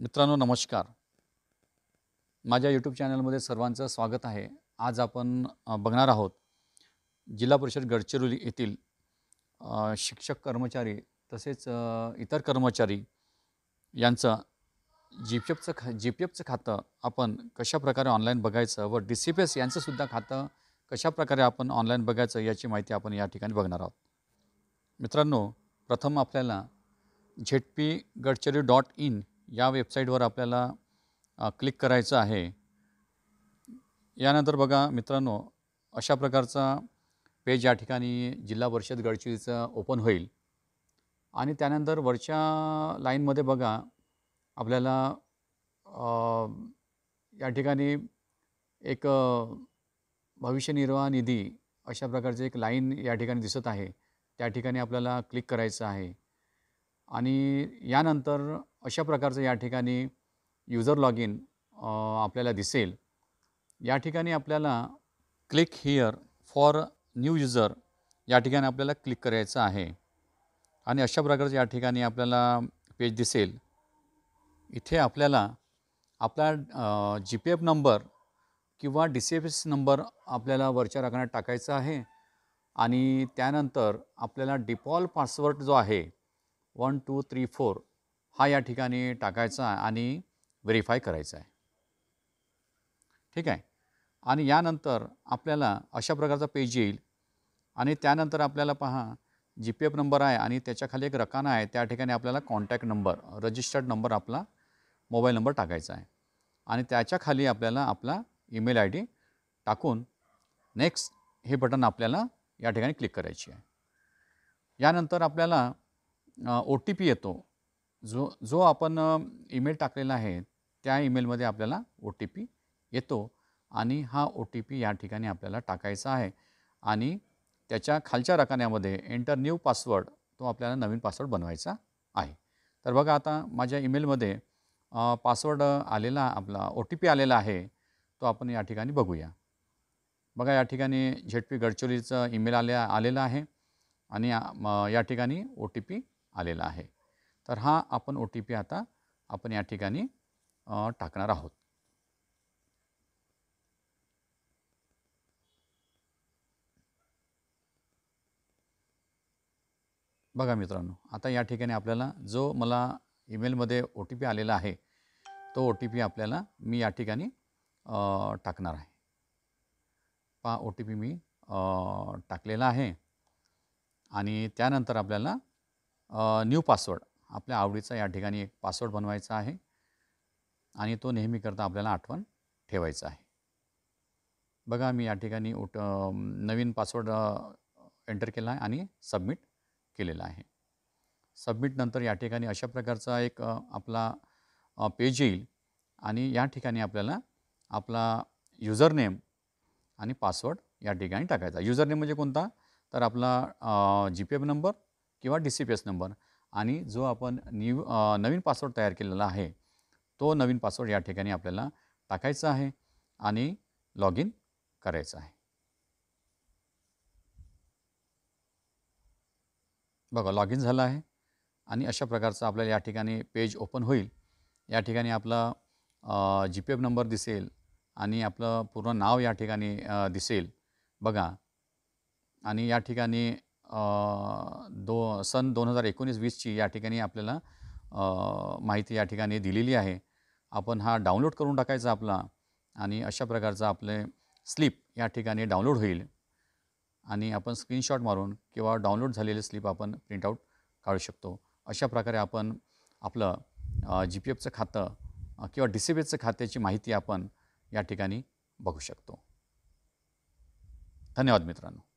मित्रांनो नमस्कार माझ्या यूट्यूब चॅनलमध्ये सर्वांचं स्वागत आहे आज आपण बघणार आहोत जिल्हा परिषद गडचिरोली येथील शिक्षक कर्मचारी तसेच इतर कर्मचारी यांचं जी पी एफचं खा जी पी एफचं खातं आपण कशाप्रकारे ऑनलाईन बघायचं व डी सी पी एस यांचंसुद्धा खातं कशाप्रकारे आपण ऑनलाईन बघायचं याची माहिती आपण या ठिकाणी बघणार आहोत मित्रांनो प्रथम आपल्याला Z P Gadchiroli dot in या वेबसाईटवर आपल्याला क्लिक करायचं आहे यानंतर बघा मित्रांनो अशा प्रकारचा पेज या ठिकाणी जिल्हा परिषद गडचिरीचं ओपन होईल आणि त्यानंतर वरच्या लाईनमध्ये बघा आपल्याला या ठिकाणी एक भविष्य निर्वाह निधी अशा प्रकारची एक लाईन या ठिकाणी दिसत आहे त्या ठिकाणी आपल्याला क्लिक करायचं आहे आणि यानंतर अशा प्रकारचं या ठिकाणी युजर लॉग इन आपल्याला दिसेल या ठिकाणी आपल्याला click here for new user या ठिकाणी आपल्याला क्लिक करायचं आहे आणि अशा प्रकारचं या ठिकाणी आपल्याला पेज दिसेल इथे आपल्याला आपला जी पी एफ नंबर किंवा D C F S number आपल्याला वरच्या रकण्यात टाकायचा आहे आणि त्यानंतर आपल्याला डिफॉल्ट पासवर्ड जो आहे वन टू थ्री फोर हा या ठिकाणी टाकायचा आणि व्हेरीफाय करायचा आहे ठीक आहे आणि यानंतर आपल्याला अशा प्रकारचा पेज येईल आणि त्यानंतर आपल्याला पहा जी पी एफ नंबर आहे आणि त्याच्याखाली एक रकाना आहे त्या ठिकाणी आपल्याला कॉन्टॅक्ट नंबर रजिस्टर्ड नंबर आपला मोबाईल नंबर टाकायचा आहे आणि त्याच्याखाली आपल्याला आपला ईमेल आय डी टाकून नेक्स्ट हे बटन आपल्याला या ठिकाणी क्लिक करायची आहे यानंतर आपल्याला ओ टी पी येतो जो जो आपण ईमेल टाकलेला आहे त्या ईमेलमध्ये आपल्याला ओ टी पी येतो आणि हा ओ टी पी या ठिकाणी आपल्याला टाकायचा आहे आणि त्याच्या खालच्या रकान्यामध्ये एंटर न्यू पासवर्ड तो आपल्याला नवीन पासवर्ड बनवायचा आहे तर बघा आता माझ्या ईमेलमध्ये पासवर्ड आलेला आपला ओ टी पी आलेला आहे तो आपण या ठिकाणी बघूया बघा या ठिकाणी झेड पी गडचिरोलीचं ईमेल आले आलेलं आहे आणि या ठिकाणी ओ टी पी आलेला आहे तर हा आपण ओ टी पी आता आपण या ठिकाणी टाकणार आहोत बघा मित्रांनो आता या ठिकाणी आपल्याला जो मला ईमेलमध्ये ओ टी पी आलेला आहे तो ओ टी पी आपल्याला मी या ठिकाणी टाकणार आहे पा ओ टी पी मी टाकलेला आहे आणि त्यानंतर आपल्याला न्यू पासवर्ड आपल्या आवडीचा या ठिकाणी एक पासवर्ड बनवायचा आहे आणि तो नेहमीकरता आपल्याला आठवण ठेवायचा आहे बघा मी या ठिकाणी उट नवीन पासवर्ड एंटर केला आहे आणि सबमिट केलेला आहे सबमिटनंतर या ठिकाणी अशा प्रकारचा एक आपला पेज येईल आणि या ठिकाणी आपल्याला आपला युजरनेम आणि पासवर्ड या ठिकाणी टाकायचा युजरनेम म्हणजे कोणता तर आपला जी पी नंबर किंवा D C P S number आणि जो आपण न्यू नवीन पासवर्ड तयार केलेला आहे तो नवीन पासवर्ड या ठिकाणी आपल्याला टाकायचा आहे आणि लॉग इन करायचं आहे बघा लॉग इन झालं आहे आणि अशा प्रकारचं आपल्याला या ठिकाणी पेज ओपन होईल या ठिकाणी आपला जी पी एफ नंबर दिसेल आणि आपलं पूर्ण नाव या ठिकाणी दिसेल बघा आणि या ठिकाणी दो सन दोन हजार एकोणीस वीसची या ठिकाणी आपल्याला माहिती या ठिकाणी दिलेली आहे आपण हा डाउनलोड करून टाकायचा आपला आणि अशा प्रकारचा आपले स्लिप या ठिकाणी डाउनलोड होईल आणि आपण स्क्रीनशॉट मारून किंवा डाउनलोड झालेले स्लिप आपण प्रिंटआउट काढू शकतो अशा प्रकारे आपण आपलं जी पी एफचं खातं किंवा डी सी बी खात्याची माहिती आपण या ठिकाणी बघू शकतो धन्यवाद मित्रांनो